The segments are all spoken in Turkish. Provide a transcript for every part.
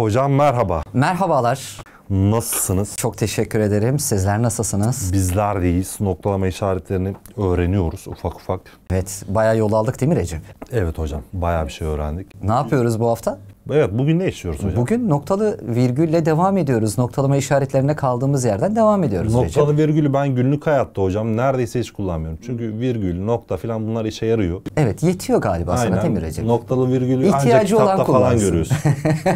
Hocam merhaba. Merhabalar. Nasılsınız? Çok teşekkür ederim. Sizler nasılsınız? Bizler deyiz Noktalama işaretlerini öğreniyoruz ufak ufak. Evet, bayağı yol aldık değil mi Recep? Evet hocam, bayağı bir şey öğrendik. Ne yapıyoruz bu hafta? Evet bugün ne istiyoruz hocam? Bugün noktalı virgülle devam ediyoruz. Noktalama işaretlerine kaldığımız yerden devam ediyoruz. Noktalı Recep. virgülü ben günlük hayatta hocam neredeyse hiç kullanmıyorum. Çünkü virgül, nokta falan bunlar işe yarıyor. Evet yetiyor galiba Aynen. sana değil mi Recep? Noktalı virgülü ihtiyacı ancak kitapta olan kullansın. falan görüyorsun.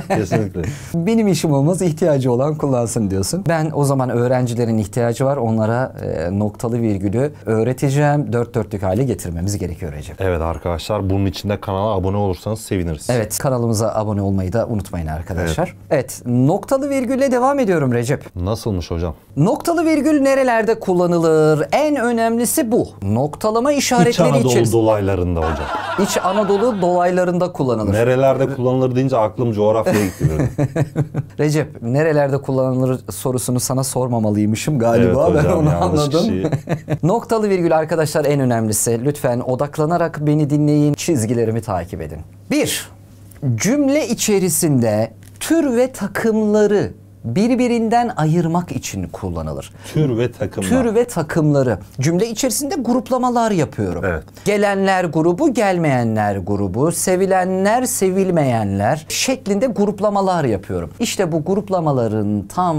Kesinlikle. Benim işim olmaz ihtiyacı olan kullansın diyorsun. Ben o zaman öğrencilerin ihtiyacı var onlara e, noktalı virgülü öğreteceğim. Dört dörtlük hale getirmemiz gerekiyor Recep. Evet arkadaşlar bunun için de kanala abone olursanız seviniriz. Evet kanalımıza abone abone olmayı da unutmayın arkadaşlar. Evet. evet noktalı virgülle devam ediyorum Recep. Nasılmış hocam? Noktalı virgül nerelerde kullanılır? En önemlisi bu. Noktalama işaretleri için. İç Anadolu içerisinde. dolaylarında hocam. İç Anadolu dolaylarında kullanılır. Nerelerde kullanılır deyince aklım coğrafyaya gitti. Recep nerelerde kullanılır sorusunu sana sormamalıymışım galiba. Evet, hocam, ben onu anladım. noktalı virgül arkadaşlar en önemlisi. Lütfen odaklanarak beni dinleyin, çizgilerimi takip edin. 1. Cümle içerisinde tür ve takımları birbirinden ayırmak için kullanılır. Tür ve takımlar. Tür ve takımları. Cümle içerisinde gruplamalar yapıyorum. Evet. Gelenler grubu, gelmeyenler grubu, sevilenler, sevilmeyenler şeklinde gruplamalar yapıyorum. İşte bu gruplamaların tam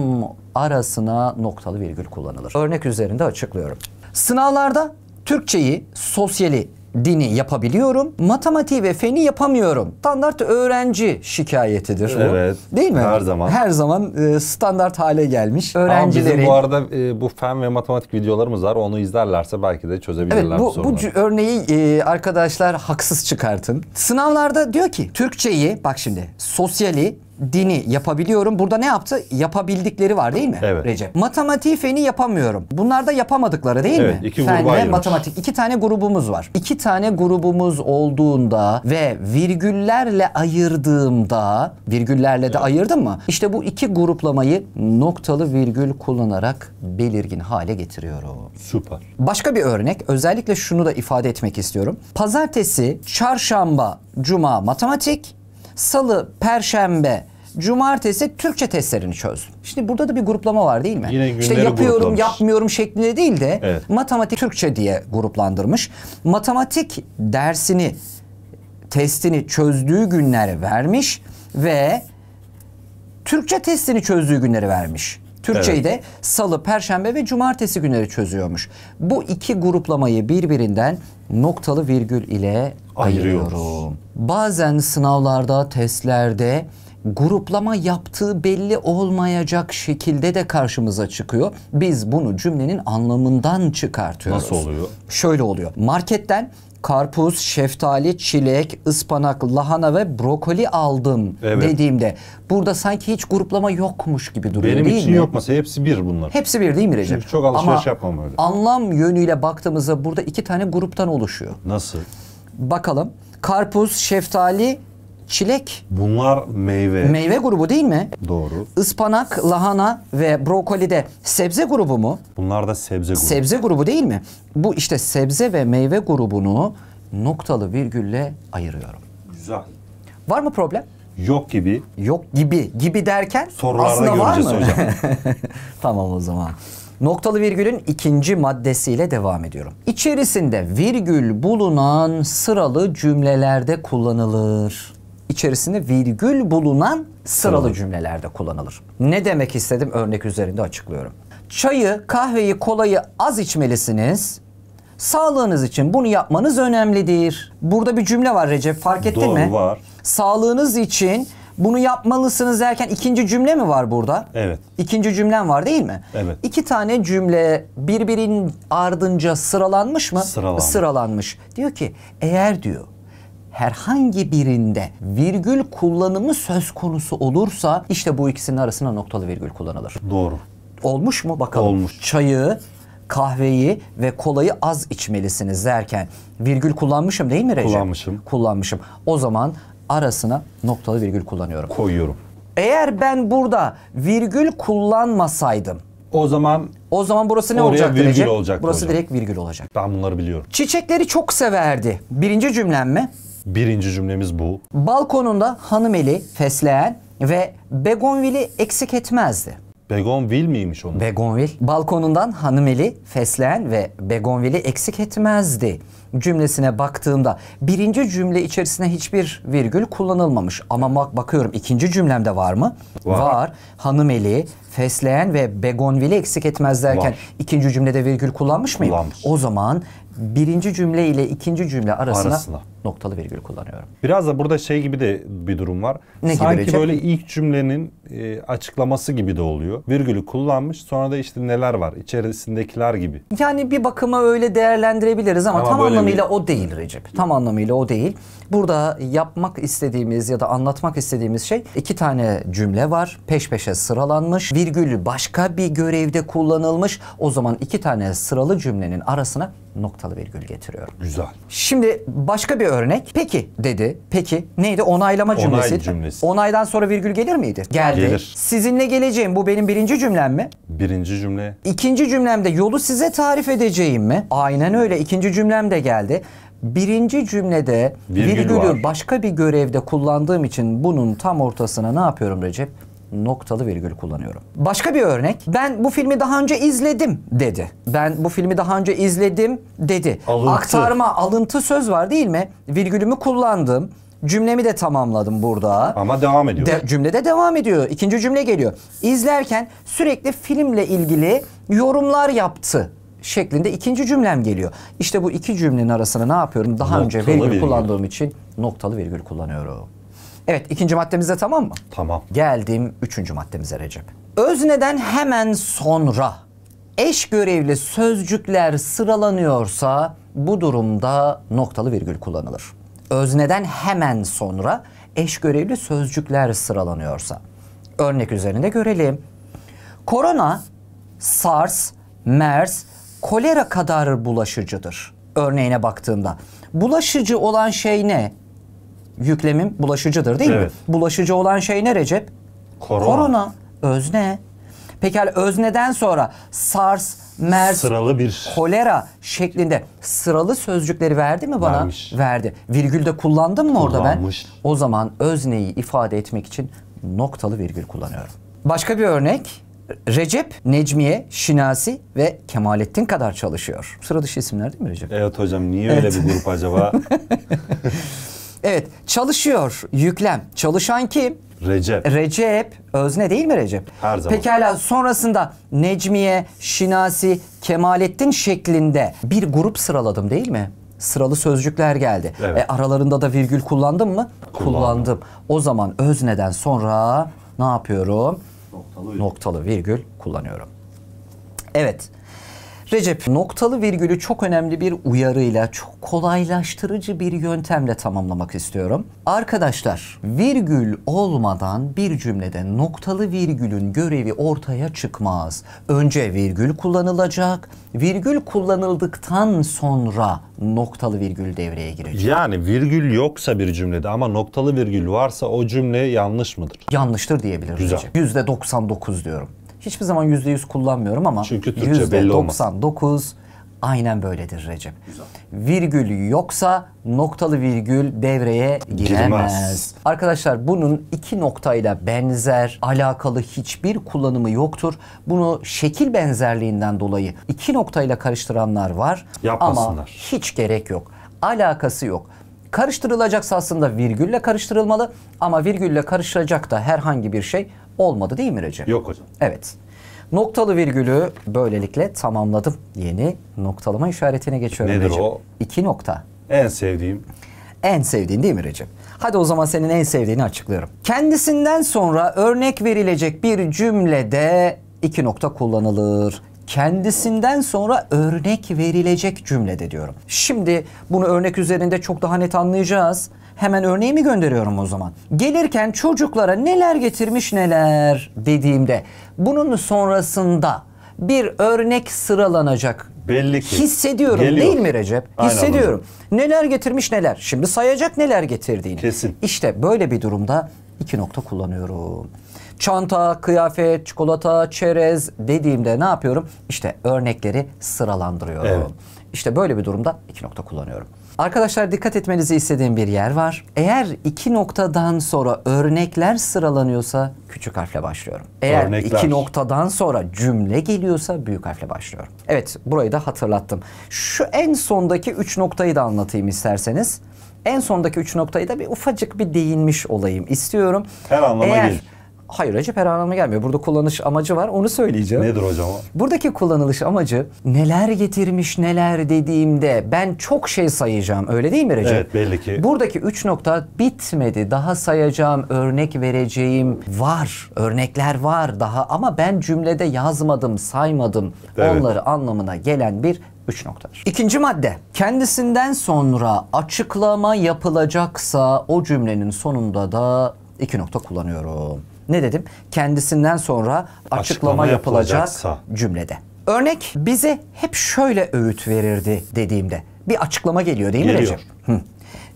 arasına noktalı virgül kullanılır. Örnek üzerinde açıklıyorum. Sınavlarda Türkçeyi sosyali dini yapabiliyorum. Matematiği ve feni yapamıyorum. Standart öğrenci şikayetidir bu. Evet. Değil mi? Her zaman. Her zaman e, standart hale gelmiş. Öğrencilerin... Ama bizim bu arada e, bu fen ve matematik videolarımız var. Onu izlerlerse belki de çözebilirler evet, bu, bu sorunları. Bu örneği e, arkadaşlar haksız çıkartın. Sınavlarda diyor ki Türkçeyi bak şimdi sosyali dini yapabiliyorum. Burada ne yaptı? Yapabildikleri var değil mi evet. Recep? Matematiği feni yapamıyorum. Bunlar da yapamadıkları değil evet, mi? İki Fen ve matematik. İki tane grubumuz var. İki tane grubumuz olduğunda ve virgüllerle ayırdığımda virgüllerle evet. de ayırdım mı? İşte bu iki gruplamayı noktalı virgül kullanarak belirgin hale getiriyorum. Süper. Başka bir örnek. Özellikle şunu da ifade etmek istiyorum. Pazartesi, çarşamba, cuma matematik, salı, perşembe, Cumartesi Türkçe testlerini çözdüm. Şimdi burada da bir gruplama var değil mi? Yine işte yapıyorum, gruplamış. yapmıyorum şeklinde değil de evet. matematik Türkçe diye gruplandırmış. Matematik dersini testini çözdüğü günleri vermiş ve Türkçe testini çözdüğü günleri vermiş. Türkçeyi evet. de salı, perşembe ve cumartesi günleri çözüyormuş. Bu iki gruplamayı birbirinden noktalı virgül ile ayırıyorum. Bazen sınavlarda, testlerde gruplama yaptığı belli olmayacak şekilde de karşımıza çıkıyor. Biz bunu cümlenin anlamından çıkartıyoruz. Nasıl oluyor? Şöyle oluyor. Marketten karpuz, şeftali, çilek, ıspanak, lahana ve brokoli aldım evet. dediğimde burada sanki hiç gruplama yokmuş gibi duruyor Benim değil mi? Benim için yok mesela hepsi bir bunlar. Hepsi bir değil mi Recep? Çünkü çok alışveriş yapmam öyle. anlam yönüyle baktığımızda burada iki tane gruptan oluşuyor. Nasıl? Bakalım. Karpuz, şeftali, çilek. Bunlar meyve. Meyve grubu değil mi? Doğru. Ispanak, lahana ve brokoli de sebze grubu mu? Bunlar da sebze grubu. Sebze grubu değil mi? Bu işte sebze ve meyve grubunu noktalı virgülle ayırıyorum. Güzel. Var mı problem? Yok gibi. Yok gibi. Gibi derken Sorularda aslında var mı? hocam. tamam o zaman. Noktalı virgülün ikinci maddesiyle devam ediyorum. İçerisinde virgül bulunan sıralı cümlelerde kullanılır içerisinde virgül bulunan sıralı cümlelerde kullanılır. Ne demek istedim örnek üzerinde açıklıyorum. Çayı, kahveyi, kolayı az içmelisiniz. Sağlığınız için bunu yapmanız önemlidir. Burada bir cümle var Recep fark ettin Doğru, mi? Doğru var. Sağlığınız için bunu yapmalısınız derken ikinci cümle mi var burada? Evet. İkinci cümlem var değil mi? Evet. İki tane cümle birbirinin ardınca sıralanmış mı? Sıralanmış. Sıralanmış. Diyor ki eğer diyor herhangi birinde virgül kullanımı söz konusu olursa işte bu ikisinin arasına noktalı virgül kullanılır. Doğru. Olmuş mu bakalım? Olmuş. Çayı, kahveyi ve kolayı az içmelisiniz derken virgül kullanmışım değil mi Recep? Kullanmışım. Kullanmışım. O zaman arasına noktalı virgül kullanıyorum. Koyuyorum. Eğer ben burada virgül kullanmasaydım o zaman o zaman burası ne olacak virgül Recep? olacak. Burası hocam. direkt virgül olacak. Ben bunları biliyorum. Çiçekleri çok severdi. Birinci cümlem mi? Birinci cümlemiz bu. Balkonunda hanım eli fesleğen ve begonvili eksik etmezdi. Begonvil miymiş onun? Begonvil. Balkonundan hanımeli, fesleğen ve begonvili eksik etmezdi cümlesine baktığımda birinci cümle içerisine hiçbir virgül kullanılmamış. Ama bak bakıyorum ikinci cümlemde var mı? Var. var. Hanımeli, fesleğen ve begonvili eksik etmez derken var. ikinci cümlede virgül kullanmış mıyım? Kullanmış. O zaman birinci cümle ile ikinci cümle arasına, arasına noktalı virgül kullanıyorum. Biraz da burada şey gibi de bir durum var. Ne Sanki gibi böyle ilk cümlenin e, açıklaması gibi de oluyor. Virgülü kullanmış sonra da işte neler var içerisindekiler gibi. Yani bir bakıma öyle değerlendirebiliriz ama, ama tam anlamıyla bir... o değil Recep. Tam anlamıyla o değil. Burada yapmak istediğimiz ya da anlatmak istediğimiz şey iki tane cümle var. Peş peşe sıralanmış. Virgül başka bir görevde kullanılmış. O zaman iki tane sıralı cümlenin arasına noktalı virgül getiriyorum. Güzel. Şimdi başka bir örnek. Peki dedi. Peki neydi? Onaylama cümlesi. Onay cümlesi. Onaydan sonra virgül gelir miydi? Geldi. Gelir. Sizinle geleceğim bu benim birinci cümlem mi? Birinci cümle. İkinci cümlemde yolu size tarif edeceğim mi? Aynen öyle. İkinci cümlem de geldi. Birinci cümlede virgül virgülü var. başka bir görevde kullandığım için bunun tam ortasına ne yapıyorum Recep? noktalı virgül kullanıyorum. Başka bir örnek. Ben bu filmi daha önce izledim dedi. Ben bu filmi daha önce izledim dedi. Alıntı. Aktarma alıntı söz var değil mi? Virgülümü kullandım. Cümlemi de tamamladım burada. Ama devam ediyor. De, cümlede devam ediyor. İkinci cümle geliyor. İzlerken sürekli filmle ilgili yorumlar yaptı şeklinde ikinci cümlem geliyor. İşte bu iki cümlenin arasına ne yapıyorum? Daha noktalı önce virgül, virgül kullandığım için noktalı virgül kullanıyorum. Evet ikinci maddemizde tamam mı? Tamam. Geldim üçüncü maddemize Recep. Özneden hemen sonra eş görevli sözcükler sıralanıyorsa bu durumda noktalı virgül kullanılır. Özneden hemen sonra eş görevli sözcükler sıralanıyorsa. Örnek üzerinde görelim. Korona, SARS, MERS, kolera kadar bulaşıcıdır. Örneğine baktığımda Bulaşıcı olan şey ne? yüklemim bulaşıcıdır değil evet. mi? Bulaşıcı olan şey ne Recep? Korona. Korona. Özne. Pekala özneden sonra SARS, MERS, sıralı bir kolera şeklinde sıralı sözcükleri verdi mi bana? Vermiş. Verdi. Virgül de kullandım mı orada ben? O zaman özneyi ifade etmek için noktalı virgül kullanıyorum. Başka bir örnek. Recep, Necmiye, Şinasi ve Kemalettin kadar çalışıyor. Sıra dışı isimler değil mi Recep? Evet hocam niye evet. öyle bir grup acaba? Evet çalışıyor yüklem. Çalışan kim? Recep. Recep özne değil mi Recep? Her zaman. Pekala sonrasında Necmiye, Şinasi, Kemalettin şeklinde bir grup sıraladım değil mi? Sıralı sözcükler geldi. Evet. E, aralarında da virgül kullandım mı? Kullandım. kullandım. O zaman özneden sonra ne yapıyorum? Noktalı virgül, Noktalı virgül kullanıyorum. Evet. Recep noktalı virgülü çok önemli bir uyarıyla çok kolaylaştırıcı bir yöntemle tamamlamak istiyorum. Arkadaşlar virgül olmadan bir cümlede noktalı virgülün görevi ortaya çıkmaz. Önce virgül kullanılacak. Virgül kullanıldıktan sonra noktalı virgül devreye girecek. Yani virgül yoksa bir cümlede ama noktalı virgül varsa o cümle yanlış mıdır? Yanlıştır diyebiliriz. Güzel. %99 diyorum. Hiçbir zaman yüzde yüz kullanmıyorum ama yüzde doksan dokuz aynen böyledir Recep. Güzel. Virgül yoksa noktalı virgül devreye giremez. giremez. Arkadaşlar bunun iki noktayla benzer, alakalı hiçbir kullanımı yoktur. Bunu şekil benzerliğinden dolayı iki noktayla karıştıranlar var ama hiç gerek yok. Alakası yok. Karıştırılacaksa aslında virgülle karıştırılmalı ama virgülle karışılacak da herhangi bir şey olmadı değil mi Recep? Yok hocam. Evet. Noktalı virgülü böylelikle tamamladım. Yeni noktalama işaretine geçiyorum Nedir Recep. o? İki nokta. En sevdiğim. En sevdiğin değil mi Recep? Hadi o zaman senin en sevdiğini açıklıyorum. Kendisinden sonra örnek verilecek bir cümlede iki nokta kullanılır. Kendisinden sonra örnek verilecek cümlede diyorum. Şimdi bunu örnek üzerinde çok daha net anlayacağız. Hemen örneğimi gönderiyorum o zaman. Gelirken çocuklara neler getirmiş neler dediğimde bunun sonrasında bir örnek sıralanacak. Belli ki. Hissediyorum Geliyor. değil mi Recep? Hissediyorum. Neler getirmiş neler. Şimdi sayacak neler getirdiğini. Kesin. İşte böyle bir durumda iki nokta kullanıyorum. Çanta, kıyafet, çikolata, çerez dediğimde ne yapıyorum? İşte örnekleri sıralandırıyorum. Evet. İşte böyle bir durumda iki nokta kullanıyorum. Arkadaşlar dikkat etmenizi istediğim bir yer var. Eğer iki noktadan sonra örnekler sıralanıyorsa küçük harfle başlıyorum. Eğer örnekler. iki noktadan sonra cümle geliyorsa büyük harfle başlıyorum. Evet burayı da hatırlattım. Şu en sondaki üç noktayı da anlatayım isterseniz. En sondaki üç noktayı da bir ufacık bir değinmiş olayım istiyorum. Her anlama Eğer, gelir Hayır Recep her anlamına gelmiyor. Burada kullanış amacı var onu söyleyeceğim. Nedir hocam o? Buradaki kullanılış amacı neler getirmiş neler dediğimde ben çok şey sayacağım öyle değil mi Recep? Evet belli ki. Buradaki 3 nokta bitmedi. Daha sayacağım örnek vereceğim var. Örnekler var daha ama ben cümlede yazmadım saymadım. Evet. Onları anlamına gelen bir 3 noktadır. İkinci madde. Kendisinden sonra açıklama yapılacaksa o cümlenin sonunda da iki nokta kullanıyorum ne dedim? Kendisinden sonra açıklama, açıklama yapılacak cümlede. Örnek bize hep şöyle öğüt verirdi dediğimde bir açıklama geliyor değil mi geliyor. Recep? Hı.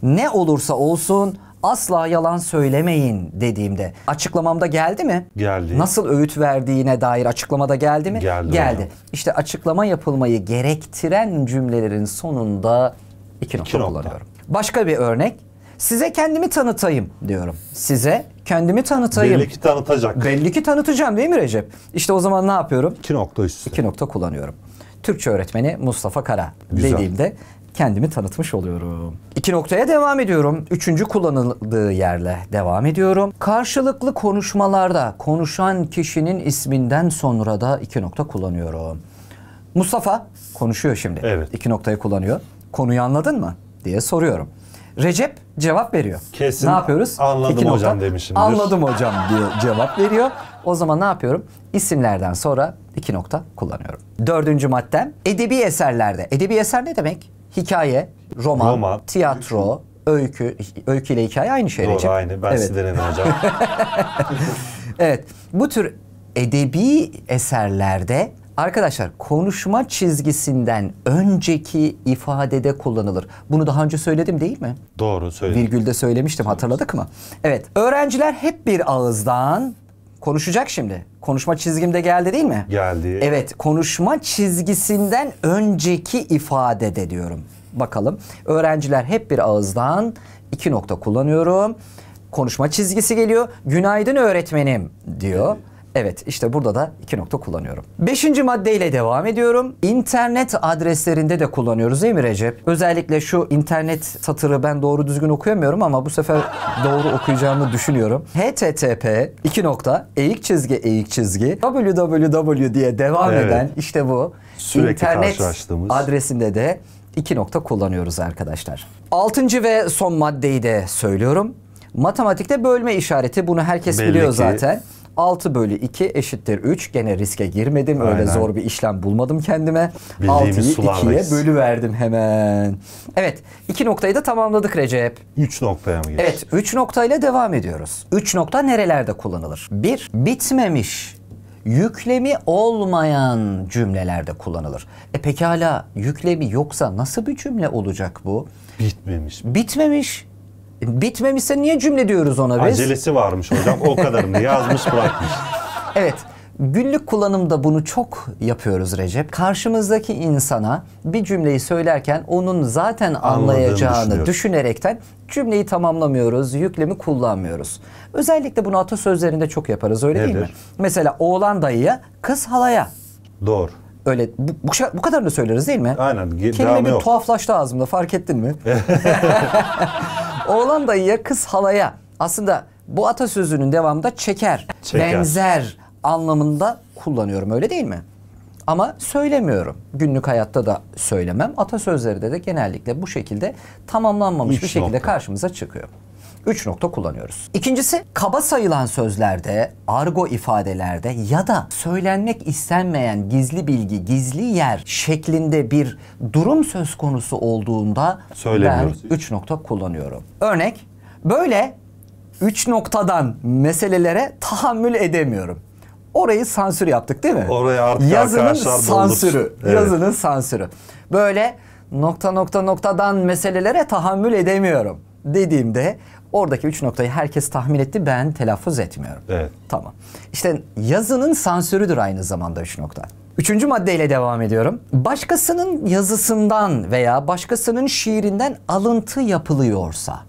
Ne olursa olsun asla yalan söylemeyin dediğimde açıklamamda geldi mi? Geldi. Nasıl öğüt verdiğine dair açıklamada geldi mi? Geldi. Geldi. İşte açıklama yapılmayı gerektiren cümlelerin sonunda iki nokta, iki nokta. kullanıyorum. Başka bir örnek Size kendimi tanıtayım diyorum. Size kendimi tanıtayım. Belli ki tanıtacak. Belli ki tanıtacağım değil mi Recep? İşte o zaman ne yapıyorum? İki nokta üstü. İki nokta kullanıyorum. Türkçe öğretmeni Mustafa Kara Güzel. dediğimde kendimi tanıtmış oluyorum. İki noktaya devam ediyorum. Üçüncü kullanıldığı yerle devam ediyorum. Karşılıklı konuşmalarda konuşan kişinin isminden sonra da iki nokta kullanıyorum. Mustafa konuşuyor şimdi. Evet. İki noktayı kullanıyor. Konuyu anladın mı? diye soruyorum. Recep cevap veriyor. Kesin. Ne yapıyoruz? Anladım İki hocam demişim. Anladım hocam diye cevap veriyor. O zaman ne yapıyorum? İsimlerden sonra iki nokta kullanıyorum. Dördüncü maddem edebi eserlerde. Edebi eser ne demek? Hikaye, roman, roman. tiyatro, öykü. Öykü ile hikaye aynı şey. Doğru Recep. aynı. Ben evet. sizden hocam. evet. Bu tür edebi eserlerde Arkadaşlar konuşma çizgisinden önceki ifadede kullanılır. Bunu daha önce söyledim değil mi? Doğru söyledim. Virgülde söylemiştim hatırladık mı? Evet öğrenciler hep bir ağızdan konuşacak şimdi. Konuşma çizgimde geldi değil mi? Geldi. Evet konuşma çizgisinden önceki ifadede diyorum. Bakalım öğrenciler hep bir ağızdan iki nokta kullanıyorum. Konuşma çizgisi geliyor. Günaydın öğretmenim diyor. Evet. Evet işte burada da iki nokta kullanıyorum. Beşinci maddeyle devam ediyorum. İnternet adreslerinde de kullanıyoruz değil mi Recep? Özellikle şu internet satırı ben doğru düzgün okuyamıyorum ama bu sefer doğru okuyacağımı düşünüyorum. http iki nokta eğik çizgi eğik çizgi www diye devam evet. eden işte bu Sürekli internet adresinde de iki nokta kullanıyoruz arkadaşlar. Altıncı ve son maddeyi de söylüyorum. Matematikte bölme işareti bunu herkes Belli biliyor zaten. 6 bölü 2 eşittir 3. Gene riske girmedim. Öyle zor bir işlem bulmadım kendime. 6'yı 2'ye bölüverdim hemen. Evet. 2 noktayı da tamamladık Recep. 3 noktaya mı geçtik? Evet. 3 noktayla devam ediyoruz. 3 nokta nerelerde kullanılır? 1. Bitmemiş yüklemi olmayan cümlelerde kullanılır. E pekala yüklemi yoksa nasıl bir cümle olacak bu? Bitmemiş. Bitmemiş. Bitmemişse niye cümle diyoruz ona biz? Acelesi varmış hocam. O kadarını yazmış bırakmış. Evet. Günlük kullanımda bunu çok yapıyoruz Recep. Karşımızdaki insana bir cümleyi söylerken onun zaten anlayacağını düşünerekten cümleyi tamamlamıyoruz, yüklemi kullanmıyoruz. Özellikle bunu atasözlerinde çok yaparız öyle Nedir? değil mi? Mesela oğlan dayıya, kız halaya. Doğru. Öyle bu, bu, bu kadarını söyleriz değil mi? Aynen. Kelime bir tuhaflaştı ağzımda fark ettin mi? Oğlan dayıya kız halaya. Aslında bu atasözünün devamında çeker, çeker. benzer anlamında kullanıyorum öyle değil mi? Ama söylemiyorum. Günlük hayatta da söylemem. Atasözleri de, de genellikle bu şekilde tamamlanmamış Üç bir şekilde nokta. karşımıza çıkıyor. 3 nokta kullanıyoruz. İkincisi kaba sayılan sözlerde, argo ifadelerde ya da söylenmek istenmeyen gizli bilgi, gizli yer şeklinde bir durum söz konusu olduğunda ben 3 nokta kullanıyorum. Örnek böyle 3 noktadan meselelere tahammül edemiyorum. Orayı sansür yaptık değil mi? Oraya artık Yazının sansürü. Evet. Yazının sansürü. Böyle nokta nokta noktadan meselelere tahammül edemiyorum dediğimde Oradaki üç noktayı herkes tahmin etti. Ben telaffuz etmiyorum. Evet. Tamam. İşte yazının sansürüdür aynı zamanda üç nokta. Üçüncü maddeyle devam ediyorum. Başkasının yazısından veya başkasının şiirinden alıntı yapılıyorsa.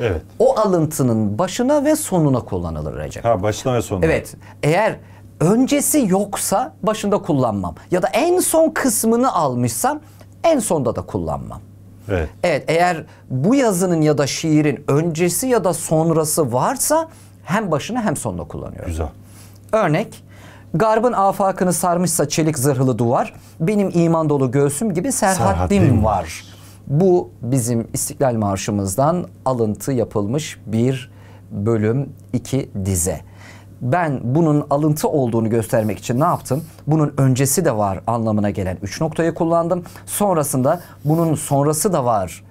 Evet. O alıntının başına ve sonuna kullanılacak. Ha başına ve sonuna. Evet. Eğer öncesi yoksa başında kullanmam. Ya da en son kısmını almışsam en sonda da kullanmam. Evet. evet eğer bu yazının ya da şiirin öncesi ya da sonrası varsa hem başını hem sonunu kullanıyorum. Güzel. Örnek Garbın afakını sarmışsa çelik zırhlı duvar, benim iman dolu göğsüm gibi serhattim, serhattim. var. Bu bizim İstiklal Marşımızdan alıntı yapılmış bir bölüm iki dize ben bunun alıntı olduğunu göstermek için ne yaptım? Bunun öncesi de var anlamına gelen 3 noktayı kullandım. Sonrasında bunun sonrası da var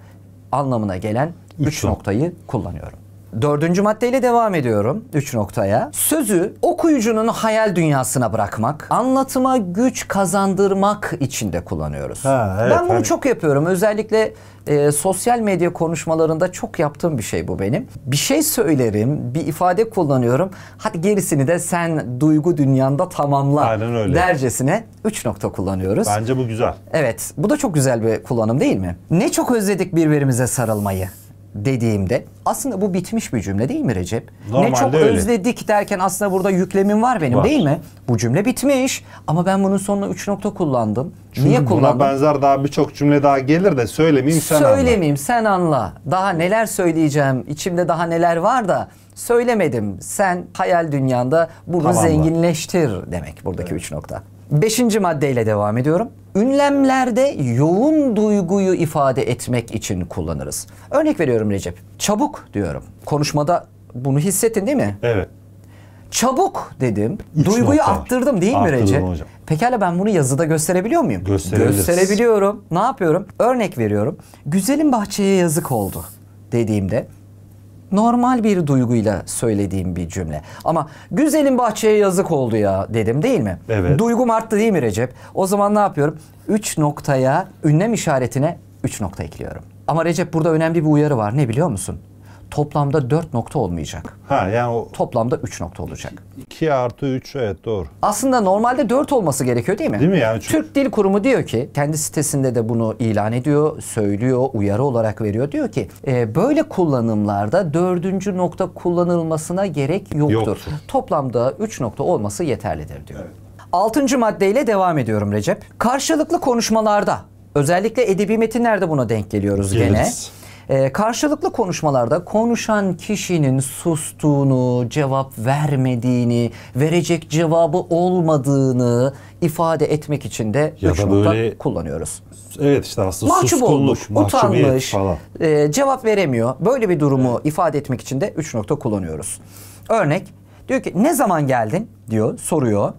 anlamına gelen 3 noktayı kullanıyorum. Dördüncü maddeyle devam ediyorum. Üç noktaya. Sözü okuyucunun hayal dünyasına bırakmak, anlatıma güç kazandırmak içinde kullanıyoruz. Ha, evet, ben bunu hani... çok yapıyorum. Özellikle e, sosyal medya konuşmalarında çok yaptığım bir şey bu benim. Bir şey söylerim, bir ifade kullanıyorum. Hadi gerisini de sen duygu dünyanda tamamla Aynen öyle. dercesine üç nokta kullanıyoruz. Bence bu güzel. Evet. Bu da çok güzel bir kullanım değil mi? Ne çok özledik birbirimize sarılmayı dediğimde aslında bu bitmiş bir cümle değil mi Recep? Normalde ne çok öyle. özledik derken aslında burada yüklemim var benim var. değil mi? Bu cümle bitmiş ama ben bunun sonuna 3 nokta kullandım. Çünkü Niye kullandım? Buna benzer daha birçok cümle daha gelir de söylemeyeyim sen anla. Söylemeyeyim sen anla. Daha neler söyleyeceğim içimde daha neler var da söylemedim. Sen hayal dünyanda bunu tamam, zenginleştir demek buradaki 3 evet. Üç nokta. Beşinci maddeyle devam ediyorum. Ünlemlerde yoğun duyguyu ifade etmek için kullanırız. Örnek veriyorum Recep. Çabuk diyorum. Konuşmada bunu hissettin değil mi? Evet. Çabuk dedim. Üç duyguyu nokta. arttırdım değil mi Recep? hocam. Pekala ben bunu yazıda gösterebiliyor muyum? Gösterebiliyorum. Ne yapıyorum? Örnek veriyorum. Güzelim bahçeye yazık oldu dediğimde normal bir duyguyla söylediğim bir cümle. Ama güzelin bahçeye yazık oldu ya dedim değil mi? Evet. Duygum arttı değil mi Recep? O zaman ne yapıyorum? Üç noktaya, ünlem işaretine üç nokta ekliyorum. Ama Recep burada önemli bir uyarı var. Ne biliyor musun? toplamda 4 nokta olmayacak. Ha yani o... Toplamda 3 nokta olacak. 2 artı 3 evet doğru. Aslında normalde 4 olması gerekiyor değil mi? Değil mi yani? Çünkü... Türk Dil Kurumu diyor ki kendi sitesinde de bunu ilan ediyor, söylüyor, uyarı olarak veriyor. Diyor ki e, böyle kullanımlarda 4. nokta kullanılmasına gerek yoktur. yoktur. Toplamda 3 nokta olması yeterlidir diyor. Evet. Altıncı maddeyle devam ediyorum Recep. Karşılıklı konuşmalarda özellikle edebi metinlerde buna denk geliyoruz Geliriz. gene e, karşılıklı konuşmalarda konuşan kişinin sustuğunu, cevap vermediğini, verecek cevabı olmadığını ifade etmek için de ya üç nokta böyle, kullanıyoruz. Evet işte aslında Mahcup suskunluk, olmuş, utanmış, falan. E, cevap veremiyor. Böyle bir durumu ifade etmek için de üç nokta kullanıyoruz. Örnek diyor ki ne zaman geldin diyor soruyor.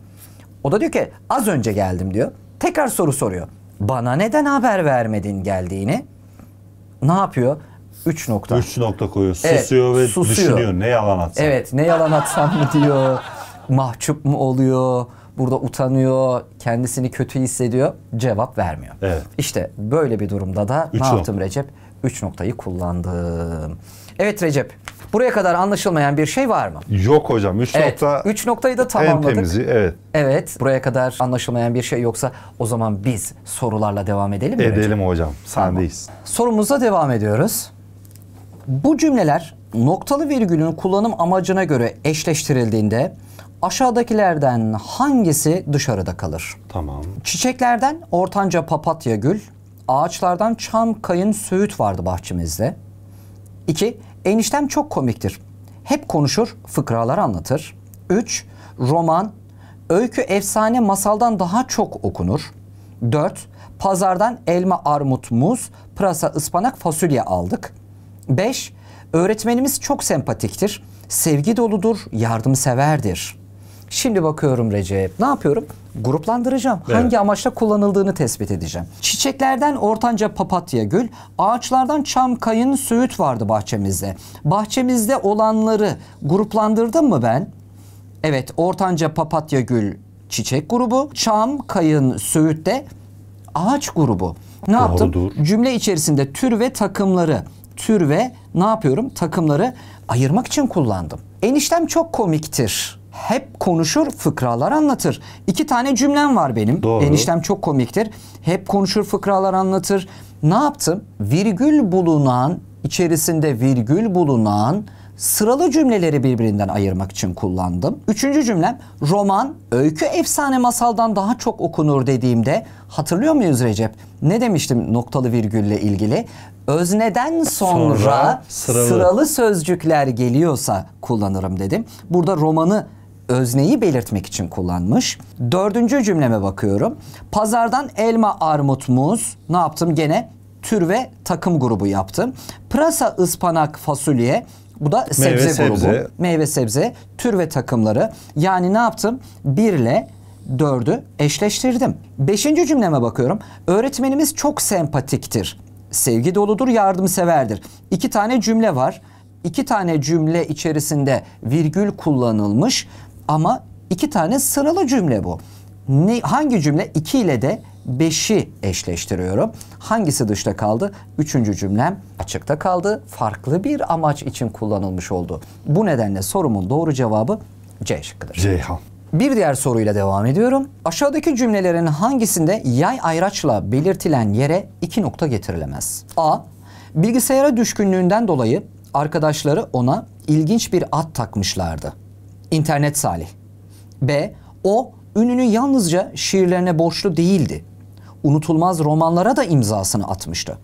O da diyor ki az önce geldim diyor. Tekrar soru soruyor. Bana neden haber vermedin geldiğini? ne yapıyor? 3 nokta. 3 nokta koyuyor. Evet, susuyor ve susuyor. düşünüyor. Ne yalan atsam. Evet ne yalan atsam mı diyor. Mahcup mu oluyor? Burada utanıyor. Kendisini kötü hissediyor. Cevap vermiyor. Evet. İşte böyle bir durumda da üç ne yaptım Recep? 3 noktayı kullandım. Evet Recep Buraya kadar anlaşılmayan bir şey var mı? Yok hocam. 3 evet, nokta. 3 noktayı da tamamladık. En temizi evet. Evet. Buraya kadar anlaşılmayan bir şey yoksa o zaman biz sorularla devam edelim mi? Edelim hocam. hocam. Sendeyiz. Tamam. Sorumuza devam ediyoruz. Bu cümleler noktalı virgülün kullanım amacına göre eşleştirildiğinde aşağıdakilerden hangisi dışarıda kalır? Tamam. Çiçeklerden ortanca papatya gül, ağaçlardan çam, kayın, söğüt vardı bahçemizde. 2. Eniştem çok komiktir. Hep konuşur, fıkralar anlatır. 3. Roman, öykü, efsane, masaldan daha çok okunur. 4. Pazardan elma, armut, muz, pırasa, ıspanak, fasulye aldık. 5. Öğretmenimiz çok sempatiktir. Sevgi doludur, yardımseverdir.'' Şimdi bakıyorum Recep. Ne yapıyorum? Gruplandıracağım. Evet. Hangi amaçla kullanıldığını tespit edeceğim. Çiçeklerden ortanca papatya gül, ağaçlardan çam, kayın, söğüt vardı bahçemizde. Bahçemizde olanları gruplandırdım mı ben? Evet, ortanca papatya gül çiçek grubu, çam, kayın, söğüt de ağaç grubu. Ne Doğrudur. yaptım? Cümle içerisinde tür ve takımları, tür ve ne yapıyorum? Takımları ayırmak için kullandım. Eniştem çok komiktir hep konuşur, fıkralar anlatır. İki tane cümlem var benim. Doğru. Eniştem çok komiktir. Hep konuşur, fıkralar anlatır. Ne yaptım? Virgül bulunan, içerisinde virgül bulunan sıralı cümleleri birbirinden ayırmak için kullandım. Üçüncü cümlem roman, öykü, efsane, masaldan daha çok okunur dediğimde hatırlıyor muyuz Recep? Ne demiştim noktalı virgülle ilgili? Özneden sonra, sonra sıralı. sıralı sözcükler geliyorsa kullanırım dedim. Burada romanı özneyi belirtmek için kullanmış. Dördüncü cümleme bakıyorum. Pazardan elma, armut, muz ne yaptım? Gene tür ve takım grubu yaptım. Pırasa, ıspanak, fasulye bu da sebze meyve, grubu. Meyve, sebze, tür ve takımları. Yani ne yaptım? 1 ile 4'ü eşleştirdim. Beşinci cümleme bakıyorum. Öğretmenimiz çok sempatiktir. Sevgi doludur, yardımseverdir. İki tane cümle var. İki tane cümle içerisinde virgül kullanılmış. Ama iki tane sıralı cümle bu. Ne, hangi cümle? 2 ile de 5'i eşleştiriyorum. Hangisi dışta kaldı? Üçüncü cümlem açıkta kaldı. Farklı bir amaç için kullanılmış oldu. Bu nedenle sorumun doğru cevabı C şıkkıdır. Ceyhan. Bir diğer soruyla devam ediyorum. Aşağıdaki cümlelerin hangisinde yay ayraçla belirtilen yere iki nokta getirilemez? A. Bilgisayara düşkünlüğünden dolayı arkadaşları ona ilginç bir at takmışlardı internet salih. B. O ününü yalnızca şiirlerine borçlu değildi. Unutulmaz romanlara da imzasını atmıştı.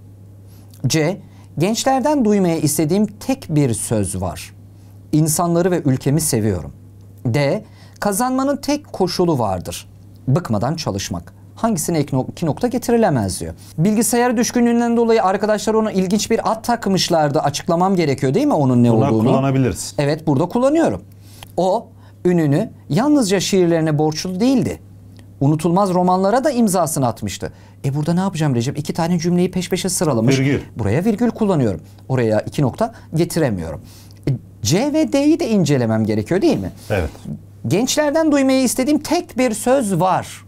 C. Gençlerden duymaya istediğim tek bir söz var. İnsanları ve ülkemi seviyorum. D. Kazanmanın tek koşulu vardır. Bıkmadan çalışmak. Hangisini iki nokta getirilemez diyor. Bilgisayar düşkünlüğünden dolayı arkadaşlar ona ilginç bir at takmışlardı. Açıklamam gerekiyor değil mi onun ne Bunlar olduğunu? kullanabiliriz. Evet burada kullanıyorum. O ününü yalnızca şiirlerine borçlu değildi. Unutulmaz romanlara da imzasını atmıştı. E burada ne yapacağım Recep? İki tane cümleyi peş peşe sıralamış. Virgül. Buraya virgül kullanıyorum. Oraya iki nokta getiremiyorum. E, C ve D'yi de incelemem gerekiyor değil mi? Evet. Gençlerden duymayı istediğim tek bir söz var.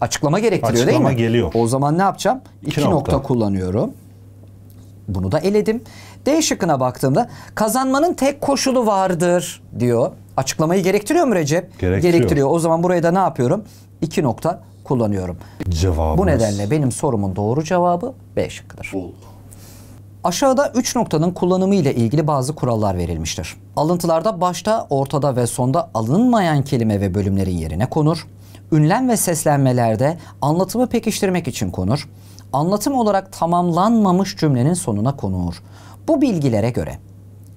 Açıklama gerektiriyor Açıklama değil mi? Açıklama geliyor. O zaman ne yapacağım? İki, iki nokta. nokta kullanıyorum. Bunu da eledim. D şıkkına baktığımda kazanmanın tek koşulu vardır diyor. Açıklamayı gerektiriyor mu Recep? Gerektiriyor. gerektiriyor. O zaman buraya da ne yapıyorum? İki nokta kullanıyorum. Cevabımız. Bu nedenle benim sorumun doğru cevabı B şıkkıdır. Aşağıda 3 noktanın kullanımı ile ilgili bazı kurallar verilmiştir. Alıntılarda başta, ortada ve sonda alınmayan kelime ve bölümlerin yerine konur. Ünlem ve seslenmelerde anlatımı pekiştirmek için konur anlatım olarak tamamlanmamış cümlenin sonuna konulur. Bu bilgilere göre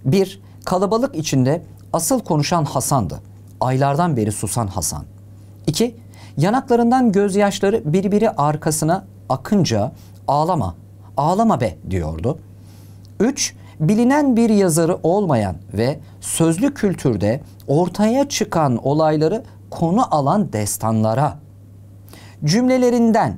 1. Kalabalık içinde asıl konuşan Hasan'dı. Aylardan beri susan Hasan. 2. Yanaklarından gözyaşları birbiri arkasına akınca ağlama, ağlama be diyordu. 3. Bilinen bir yazarı olmayan ve sözlü kültürde ortaya çıkan olayları konu alan destanlara cümlelerinden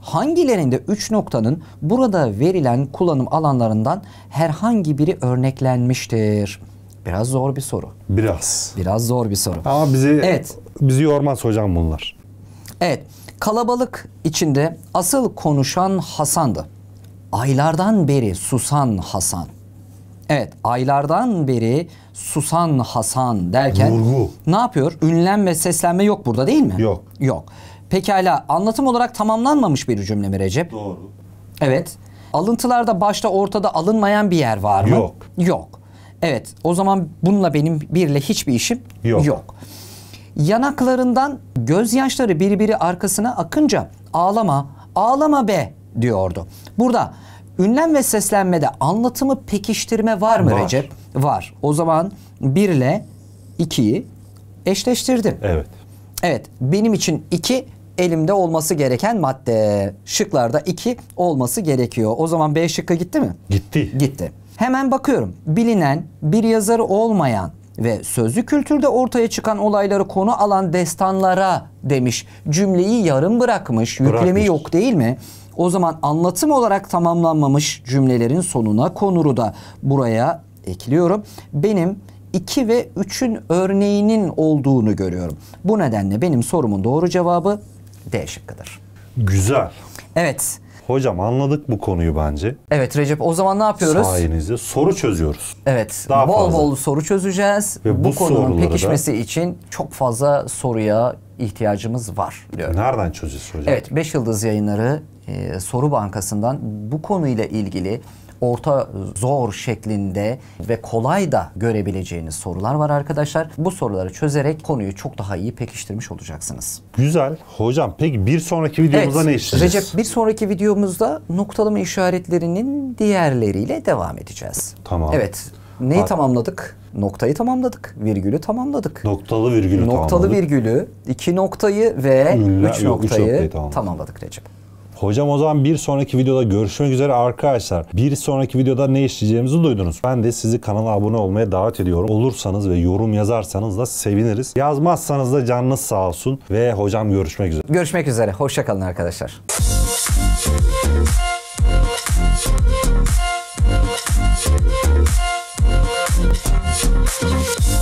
hangilerinde 3 noktanın burada verilen kullanım alanlarından herhangi biri örneklenmiştir? Biraz zor bir soru. Biraz. Biraz zor bir soru. Ama bizi evet. bizi yormaz hocam bunlar. Evet. Kalabalık içinde asıl konuşan Hasan'dı. Aylardan beri susan Hasan. Evet, aylardan beri susan Hasan derken Vurgu. ne yapıyor? Ünlenme, seslenme yok burada değil mi? Yok. Yok. Pekala anlatım olarak tamamlanmamış bir cümle mi Recep? Doğru. Evet. Alıntılarda başta ortada alınmayan bir yer var mı? Yok. Yok. Evet o zaman bununla benim birle hiçbir işim yok. yok. Yanaklarından gözyaşları birbiri arkasına akınca ağlama ağlama be diyordu. Burada ünlem ve seslenmede anlatımı pekiştirme var mı var. Recep? Var. O zaman birle ikiyi eşleştirdim. Evet. Evet benim için iki elimde olması gereken madde. Şıklarda 2 olması gerekiyor. O zaman B şıkkı gitti mi? Gitti. Gitti. Hemen bakıyorum. Bilinen, bir yazarı olmayan ve sözlü kültürde ortaya çıkan olayları konu alan destanlara demiş. Cümleyi yarım bırakmış, bırakmış. yüklemi yok değil mi? O zaman anlatım olarak tamamlanmamış cümlelerin sonuna konuru da buraya ekliyorum. Benim 2 ve 3'ün örneğinin olduğunu görüyorum. Bu nedenle benim sorumun doğru cevabı D şıkkıdır. Güzel. Evet. Hocam anladık bu konuyu bence. Evet Recep o zaman ne yapıyoruz? Sayenizde soru çözüyoruz. Evet Daha bol fazla. bol soru çözeceğiz. Ve bu, bu konunun pekişmesi da... için çok fazla soruya ihtiyacımız var diyorum. Nereden çözeceğiz hocam? Evet 5 Yıldız Yayınları e, Soru Bankası'ndan bu konuyla ilgili orta zor şeklinde ve kolay da görebileceğiniz sorular var arkadaşlar. Bu soruları çözerek konuyu çok daha iyi pekiştirmiş olacaksınız. Güzel. Hocam peki bir sonraki videomuzda evet, ne işleyeceğiz? Recep bir sonraki videomuzda noktalama işaretlerinin diğerleriyle devam edeceğiz. Tamam. Evet. Neyi Hadi. tamamladık? Noktayı tamamladık, virgülü tamamladık. Noktalı virgülü Noktalı tamamladık. virgülü, iki noktayı ve Ünlü, üç noktayı, üç noktayı tamamladık. tamamladık Recep. Hocam o zaman bir sonraki videoda görüşmek üzere arkadaşlar. Bir sonraki videoda ne işleyeceğimizi duydunuz. Ben de sizi kanala abone olmaya davet ediyorum. Olursanız ve yorum yazarsanız da seviniriz. Yazmazsanız da canınız sağ olsun ve hocam görüşmek üzere. Görüşmek üzere. Hoşçakalın arkadaşlar. Thank you.